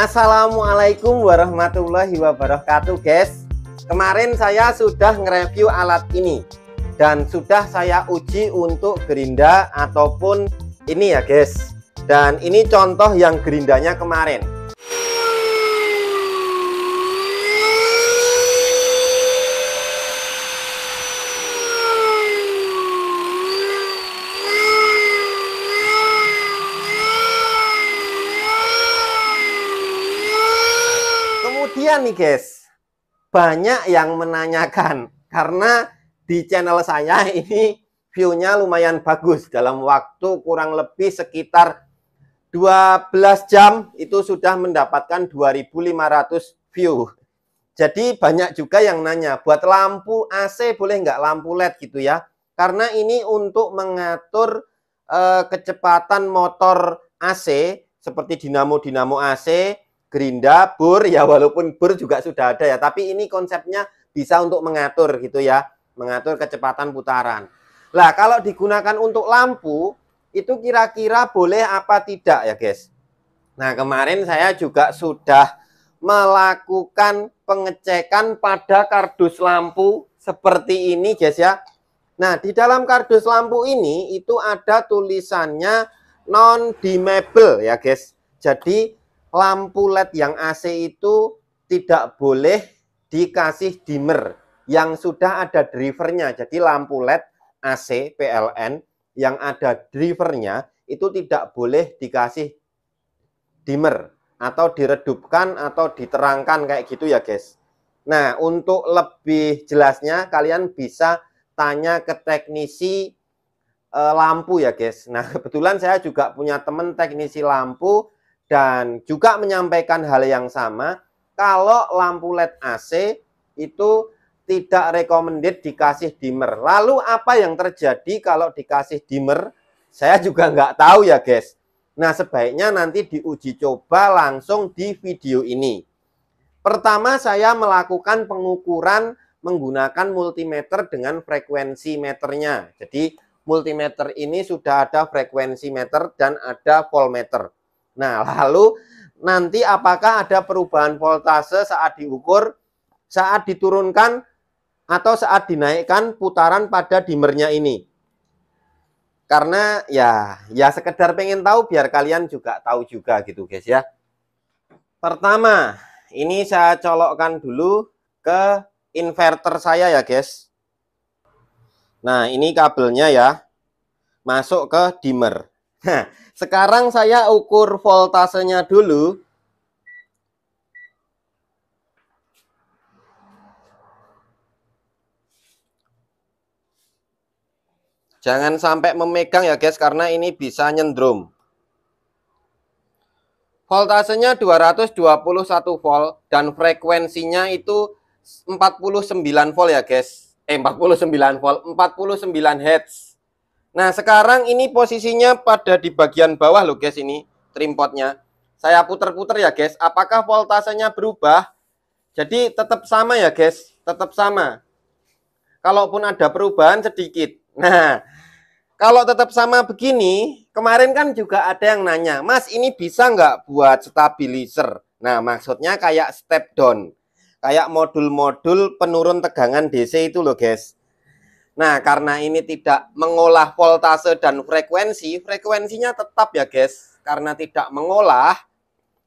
Assalamualaikum warahmatullahi wabarakatuh guys Kemarin saya sudah nge-review alat ini Dan sudah saya uji untuk gerinda ataupun ini ya guys Dan ini contoh yang gerindanya kemarin Kemudian nih guys, banyak yang menanyakan karena di channel saya ini viewnya lumayan bagus dalam waktu kurang lebih sekitar 12 jam itu sudah mendapatkan 2500 view. Jadi banyak juga yang nanya, buat lampu AC boleh nggak lampu LED gitu ya? Karena ini untuk mengatur eh, kecepatan motor AC seperti dinamo-dinamo AC gerinda, bur, ya walaupun bur juga sudah ada ya. Tapi ini konsepnya bisa untuk mengatur gitu ya. Mengatur kecepatan putaran. Lah kalau digunakan untuk lampu, itu kira-kira boleh apa tidak ya guys? Nah kemarin saya juga sudah melakukan pengecekan pada kardus lampu seperti ini guys ya. Nah, di dalam kardus lampu ini itu ada tulisannya non dimable ya, guys. Jadi lampu LED yang AC itu tidak boleh dikasih dimmer yang sudah ada drivernya. Jadi lampu LED AC PLN yang ada drivernya itu tidak boleh dikasih dimmer atau diredupkan atau diterangkan kayak gitu ya guys. Nah untuk lebih jelasnya kalian bisa tanya ke teknisi eh, lampu ya guys. Nah kebetulan saya juga punya teman teknisi lampu dan juga menyampaikan hal yang sama kalau lampu LED AC itu tidak recommended dikasih dimmer. Lalu apa yang terjadi kalau dikasih dimmer? Saya juga nggak tahu ya guys. Nah sebaiknya nanti diuji coba langsung di video ini. Pertama saya melakukan pengukuran menggunakan multimeter dengan frekuensi meternya. Jadi multimeter ini sudah ada frekuensi meter dan ada voltmeter. Nah, lalu nanti apakah ada perubahan voltase saat diukur, saat diturunkan, atau saat dinaikkan putaran pada dimernya ini. Karena ya, ya sekedar pengen tahu biar kalian juga tahu juga gitu guys ya. Pertama, ini saya colokkan dulu ke inverter saya ya guys. Nah, ini kabelnya ya. Masuk ke dimmer. Nah, sekarang saya ukur voltasenya dulu. Jangan sampai memegang ya guys karena ini bisa nyendrum. Voltasenya 221 volt dan frekuensinya itu 49 volt ya guys. Eh 49 volt, 49 hertz. Nah, sekarang ini posisinya pada di bagian bawah loh guys ini trim potnya Saya puter-puter ya guys, apakah voltasenya berubah? Jadi tetap sama ya guys, tetap sama. Kalaupun ada perubahan sedikit. Nah, kalau tetap sama begini, kemarin kan juga ada yang nanya, Mas ini bisa nggak buat stabilizer? Nah, maksudnya kayak step down. Kayak modul-modul penurun tegangan DC itu loh guys. Nah, karena ini tidak mengolah voltase dan frekuensi, frekuensinya tetap ya guys. Karena tidak mengolah,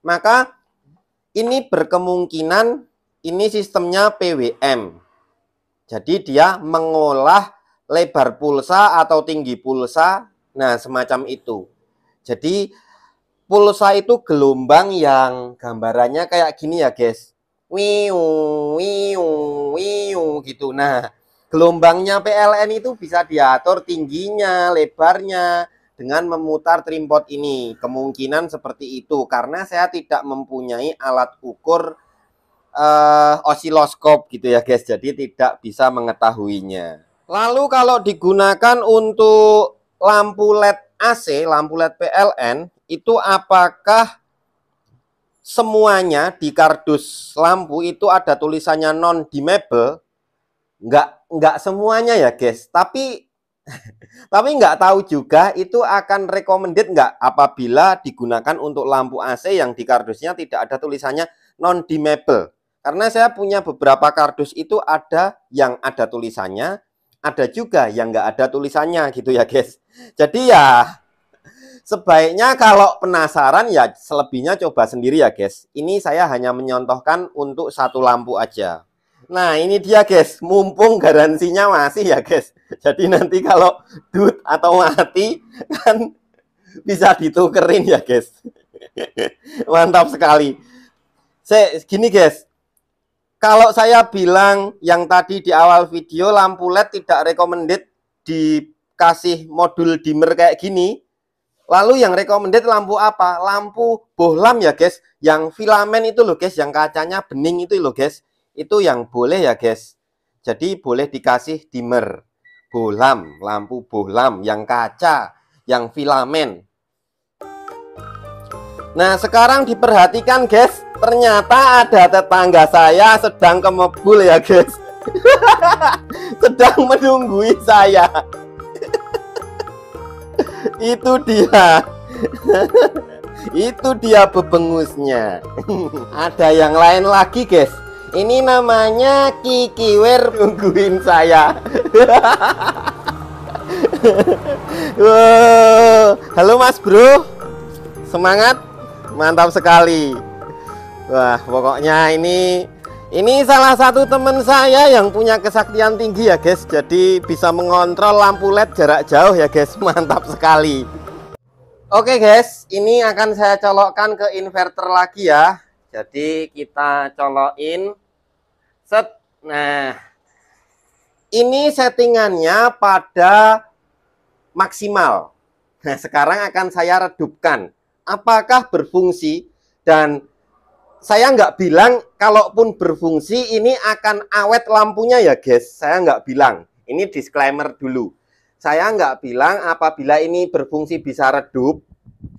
maka ini berkemungkinan ini sistemnya PWM. Jadi dia mengolah lebar pulsa atau tinggi pulsa, nah semacam itu. Jadi pulsa itu gelombang yang gambarannya kayak gini ya guys. Wiu, wiu, wiu gitu. Nah, gelombangnya PLN itu bisa diatur tingginya, lebarnya dengan memutar trimpot ini. Kemungkinan seperti itu karena saya tidak mempunyai alat ukur uh, osiloskop gitu ya guys. Jadi tidak bisa mengetahuinya. Lalu kalau digunakan untuk lampu LED AC, lampu LED PLN itu apakah semuanya di kardus lampu itu ada tulisannya non dimmable? Enggak nggak semuanya ya guys tapi tapi nggak tahu juga itu akan recommended nggak apabila digunakan untuk lampu AC yang di kardusnya tidak ada tulisannya non dimable Karena saya punya beberapa kardus itu ada yang ada tulisannya, ada juga yang nggak ada tulisannya gitu ya guys. Jadi ya sebaiknya kalau penasaran ya selebihnya coba sendiri ya guys. Ini saya hanya menyontohkan untuk satu lampu aja. Nah, ini dia guys, mumpung garansinya masih ya guys. Jadi nanti kalau dud atau mati kan bisa ditukerin ya guys. Mantap sekali. Saya gini guys. Kalau saya bilang yang tadi di awal video lampu LED tidak recommended dikasih modul dimmer kayak gini, lalu yang recommended lampu apa? Lampu bohlam ya guys, yang filamen itu loh guys, yang kacanya bening itu loh guys itu yang boleh ya guys jadi boleh dikasih dimmer bohlam lampu bohlam yang kaca yang filamen nah sekarang diperhatikan guys ternyata ada tetangga saya sedang kemebul ya guys sedang menunggui saya itu dia itu dia bebengusnya ada yang lain lagi guys ini namanya kikiwer nungguin saya. wow. Halo Mas Bro. Semangat. Mantap sekali. Wah, pokoknya ini ini salah satu teman saya yang punya kesaktian tinggi ya, guys. Jadi bisa mengontrol lampu LED jarak jauh ya, guys. Mantap sekali. Oke, guys. Ini akan saya colokkan ke inverter lagi ya jadi kita colokin set. Nah, ini settingannya pada maksimal. Nah, sekarang akan saya redupkan. Apakah berfungsi dan saya nggak bilang kalaupun berfungsi ini akan awet lampunya ya guys. Saya nggak bilang. Ini disclaimer dulu. Saya nggak bilang apabila ini berfungsi bisa redup,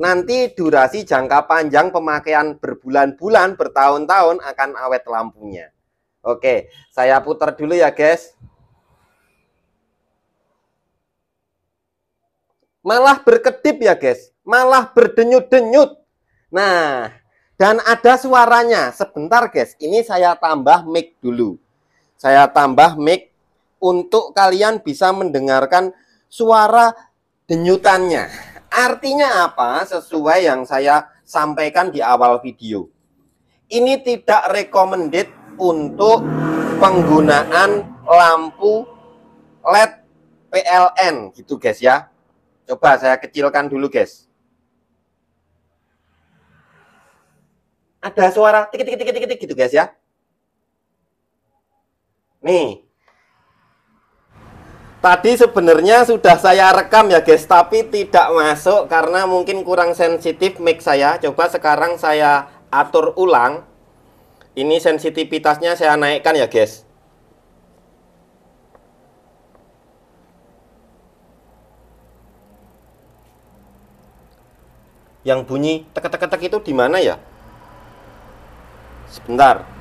nanti durasi jangka panjang pemakaian berbulan-bulan, bertahun-tahun akan awet lampunya. Oke, saya putar dulu ya guys. Malah berkedip ya guys, malah berdenyut-denyut. Nah, dan ada suaranya. Sebentar guys, ini saya tambah mic dulu. Saya tambah mic untuk kalian bisa mendengarkan suara denyutannya. Artinya apa? Sesuai yang saya sampaikan di awal video. Ini tidak recommended untuk penggunaan lampu LED PLN gitu guys ya. Coba saya kecilkan dulu guys. Ada suara tik tik tik tik gitu guys ya. Nih, Tadi sebenarnya sudah saya rekam ya guys, tapi tidak masuk karena mungkin kurang sensitif mic saya. Coba sekarang saya atur ulang. Ini sensitivitasnya saya naikkan ya guys. Yang bunyi tek tek tek itu di mana ya? Sebentar.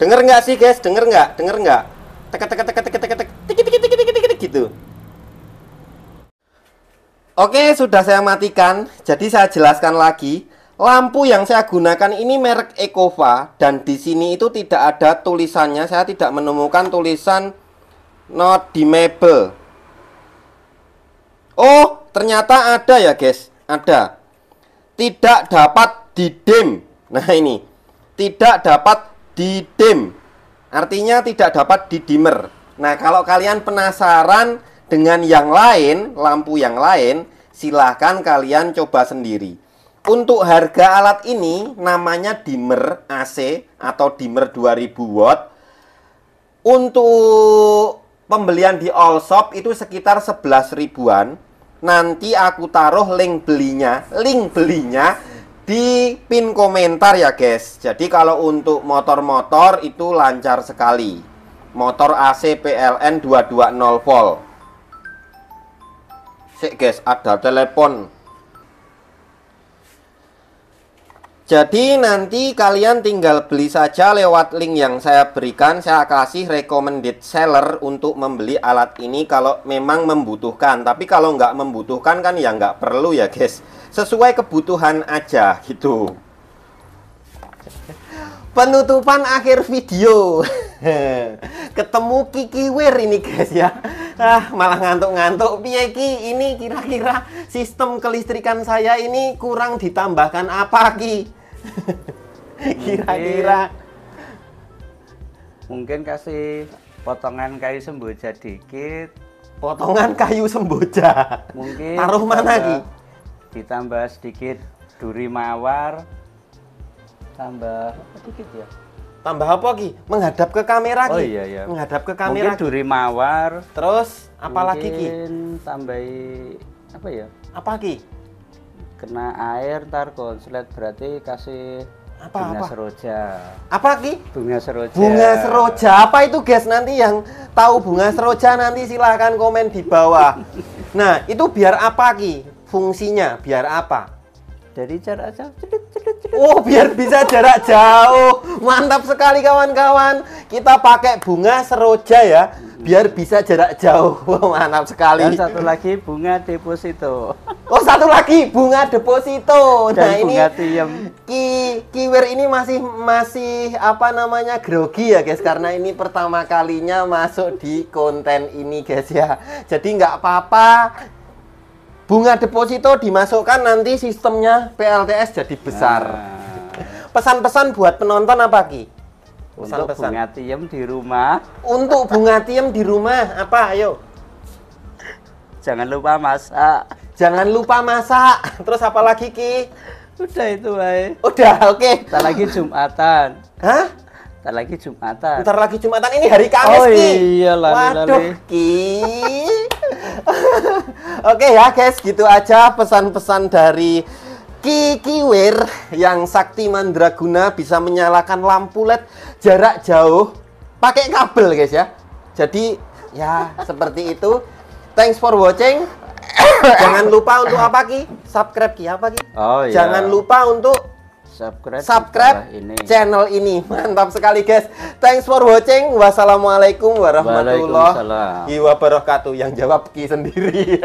Dengar nggak sih guys? Dengar nggak? Dengar nggak? teka-teka-teka-teka-teka-teka-teka-teka-teka-teka-teka-teka gitu. Oke, sudah saya matikan. Jadi saya jelaskan lagi. Lampu yang saya gunakan ini merek Ecova dan di sini itu tidak ada tulisannya. Saya tidak menemukan tulisan not dimable Oh, ternyata ada ya, guys. Ada. Tidak dapat didim. Nah, ini. Tidak dapat didim. Artinya tidak dapat didimer. Nah, kalau kalian penasaran dengan yang lain, lampu yang lain, silahkan kalian coba sendiri. Untuk harga alat ini namanya dimmer AC atau dimmer 2000 watt. Untuk pembelian di all shop itu sekitar 11 ribuan. Nanti aku taruh link belinya, link belinya di pin komentar ya guys jadi kalau untuk motor-motor itu lancar sekali motor AC PLN 220 volt sik guys ada telepon Jadi nanti kalian tinggal beli saja lewat link yang saya berikan. Saya kasih recommended seller untuk membeli alat ini kalau memang membutuhkan. Tapi kalau nggak membutuhkan kan ya nggak perlu ya guys. Sesuai kebutuhan aja gitu. Penutupan akhir video. Ketemu Kiki Wir ini guys ya. Ah, malah ngantuk-ngantuk. Piye Ki, ini kira-kira sistem kelistrikan saya ini kurang ditambahkan apa Ki? Kira-kira. Mungkin kasih potongan kayu semboja dikit. Potongan kayu semboja. Mungkin taruh mana Ki? Ditambah sedikit duri mawar. Tambah sedikit ya. Tambah apa lagi Menghadap ke kamera Oh iya iya. Menghadap ke kamera. Mungkin duri mawar. Terus apalagi Ki? Tambahi apa ya? Apa lagi kena air ntar konslet berarti kasih apa bunga apa? seroja apa lagi bunga seroja bunga seroja apa itu guys nanti yang tahu bunga seroja nanti silahkan komen di bawah nah itu biar apa ki fungsinya biar apa dari cara aja Oh, biar bisa jarak jauh. Mantap sekali kawan-kawan. Kita pakai bunga seroja ya, biar bisa jarak jauh. Mantap sekali. Dan satu lagi bunga deposito. Oh, satu lagi bunga deposito. Dan nah, bunga ini tiem. Ki Kiwir ini masih masih apa namanya grogi ya, guys, karena ini pertama kalinya masuk di konten ini, guys ya. Jadi nggak apa-apa bunga deposito dimasukkan nanti sistemnya PLTS jadi besar. Nah. Pesan-pesan nah. buat penonton apa Ki? Pesan-pesan. Untuk bunga tiem di rumah. Untuk bunga tiem di rumah apa? Ayo. Jangan lupa masak. Jangan lupa masak. Terus apa lagi Ki? Udah itu, Bay. Udah, oke. Okay. Kita lagi Jumatan. Hah? Ntar lagi Jumatan. Ntar lagi Jumatan ini hari Kamis, oh Ki. Oh iya, lali, Waduh, lali. Ki. Oke okay ya guys, gitu aja pesan-pesan dari Kikiwir yang sakti mandraguna bisa menyalakan lampu LED jarak jauh pakai kabel guys ya. Jadi ya seperti itu. Thanks for watching. Jangan lupa untuk apa Ki? Subscribe Ki apa Ki? Oh, iya. Jangan lupa untuk subscribe, subscribe ini. channel ini. Mantap sekali guys. Thanks for watching. Wassalamualaikum warahmatullahi wabarakatuh. Yang jawab Ki sendiri.